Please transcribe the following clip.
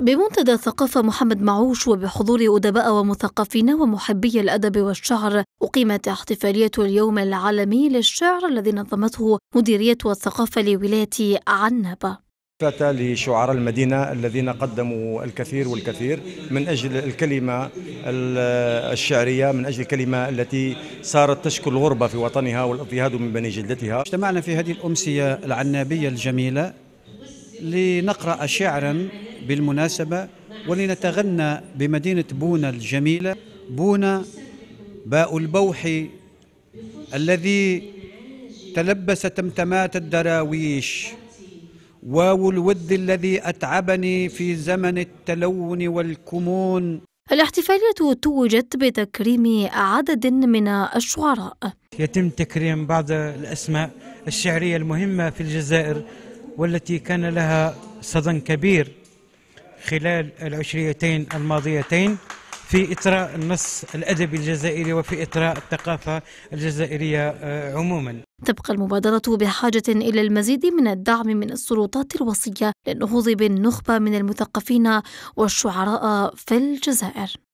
بمنتدى الثقافة محمد معوش وبحضور أدباء ومثقفين ومحبي الأدب والشعر أقيمت احتفالية اليوم العالمي للشعر الذي نظمته مديرية الثقافة لولاية عنابة لشعراء المدينة الذين قدموا الكثير والكثير من أجل الكلمة الشعرية من أجل الكلمة التي صارت تشكو الغربة في وطنها والاضطهاد من بني جلدتها اجتمعنا في هذه الأمسية العنابية الجميلة لنقرأ شعرا بالمناسبة ولنتغنى بمدينة بونا الجميلة بونا باء البوح الذي تلبس تمتمات الدراويش واو الود الذي أتعبني في زمن التلون والكمون الاحتفالية توجت بتكريم عدد من الشعراء يتم تكريم بعض الأسماء الشعرية المهمة في الجزائر والتي كان لها صدى كبير خلال العشريتين الماضيتين في إطراء النص الأدبي الجزائري وفي إطراء الثقافة الجزائرية آه، عموما تبقى المبادرة بحاجة إلى المزيد من الدعم من السلطات الوصية للنهوض بالنخبة من المثقفين والشعراء في الجزائر